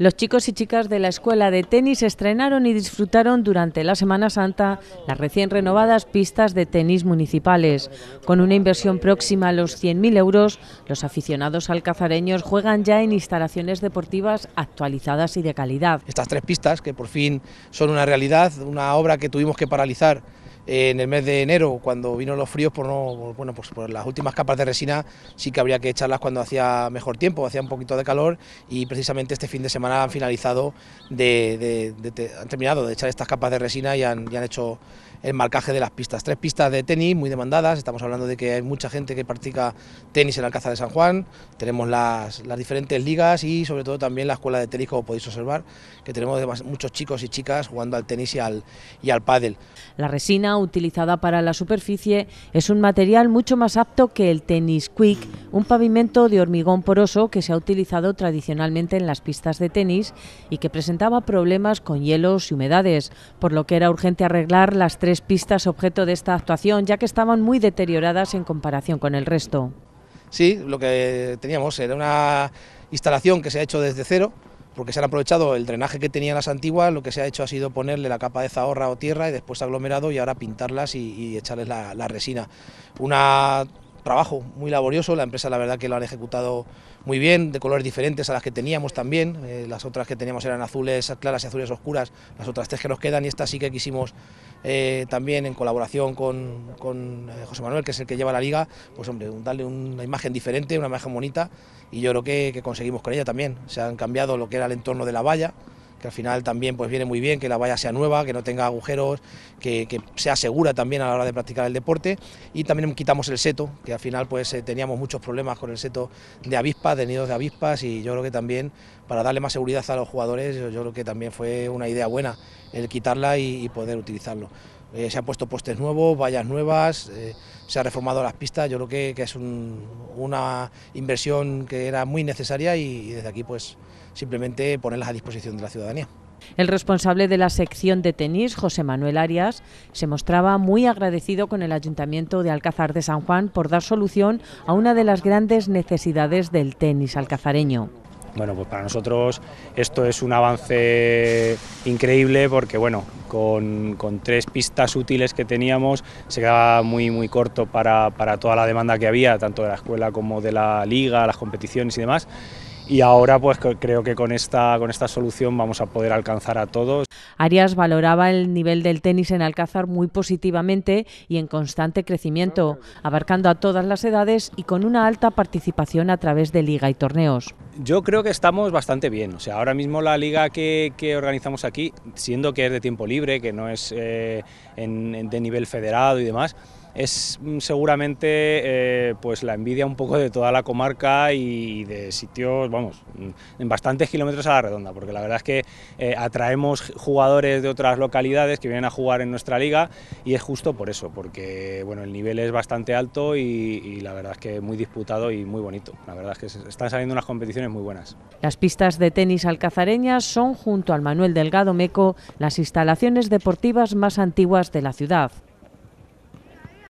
Los chicos y chicas de la escuela de tenis estrenaron y disfrutaron durante la Semana Santa las recién renovadas pistas de tenis municipales. Con una inversión próxima a los 100.000 euros, los aficionados alcazareños juegan ya en instalaciones deportivas actualizadas y de calidad. Estas tres pistas, que por fin son una realidad, una obra que tuvimos que paralizar en el mes de enero, cuando vino los fríos, por no, bueno, pues por las últimas capas de resina sí que habría que echarlas cuando hacía mejor tiempo, hacía un poquito de calor y precisamente este fin de semana han finalizado, de, han terminado de echar estas capas de resina y han, hecho el marcaje de las pistas. Tres pistas de tenis muy demandadas, estamos hablando de que hay mucha gente que practica tenis en Alcázar de San Juan, tenemos las, diferentes ligas y sobre todo también la escuela de tenis, como podéis observar, que tenemos muchos chicos y chicas jugando al tenis y al, y al pádel. La resina utilizada para la superficie es un material mucho más apto que el tenis quick, un pavimento de hormigón poroso que se ha utilizado tradicionalmente en las pistas de tenis y que presentaba problemas con hielos y humedades, por lo que era urgente arreglar las tres pistas objeto de esta actuación, ya que estaban muy deterioradas en comparación con el resto. Sí, lo que teníamos era una instalación que se ha hecho desde cero, porque se han aprovechado el drenaje que tenían las antiguas, lo que se ha hecho ha sido ponerle la capa de zahorra o tierra y después aglomerado y ahora pintarlas y, echarles la, resina. Un trabajo muy laborioso, la empresa la verdad que lo han ejecutado muy bien, de colores diferentes a las que teníamos también, eh, las otras que teníamos eran azules claras y azules oscuras, las otras tres que nos quedan y estas sí que quisimos eh, también en colaboración con, eh, José Manuel, que es el que lleva la liga, pues hombre, darle una imagen diferente, una imagen bonita, y yo creo que conseguimos con ella también. Se han cambiado lo que era el entorno de la valla, que al final también pues viene muy bien que la valla sea nueva, que no tenga agujeros, que, sea segura también a la hora de practicar el deporte y también quitamos el seto, que al final pues eh, teníamos muchos problemas con el seto de avispas, de nidos de avispas y yo creo que también para darle más seguridad a los jugadores yo, creo que también fue una idea buena el quitarla y, poder utilizarlo. Eh, se han puesto postes nuevos, vallas nuevas, eh, se ha reformado las pistas, yo creo que, es una inversión que era muy necesaria y, desde aquí pues simplemente ponerlas a disposición de la ciudadanía. El responsable de la sección de tenis, José Manuel Arias, se mostraba muy agradecido con el Ayuntamiento de Alcázar de San Juan por dar solución a una de las grandes necesidades del tenis alcazareño. Bueno, pues para nosotros esto es un avance increíble porque, bueno, con, tres pistas útiles que teníamos se quedaba muy, muy corto para, toda la demanda que había, tanto de la escuela como de la liga, las competiciones y demás. Y ahora pues creo que con esta, con esta solución vamos a poder alcanzar a todos. Arias valoraba el nivel del tenis en Alcázar muy positivamente y en constante crecimiento, abarcando a todas las edades y con una alta participación a través de liga y torneos. Yo creo que estamos bastante bien. O sea, ahora mismo la liga que, organizamos aquí, siendo que es de tiempo libre, que no es eh, de nivel federado y demás, es mm, seguramente eh, pues la envidia un poco de toda la comarca y de sitios, vamos, mm, en bastantes kilómetros a la redonda, porque la verdad es que eh, atraemos jugadores de otras localidades que vienen a jugar en nuestra liga y es justo por eso, porque bueno, el nivel es bastante alto y, la verdad es que muy disputado y muy bonito. La verdad es que están saliendo unas competiciones muy buenas. Las pistas de tenis alcazareñas son junto al Manuel Delgado Meco las instalaciones deportivas más antiguas de la ciudad.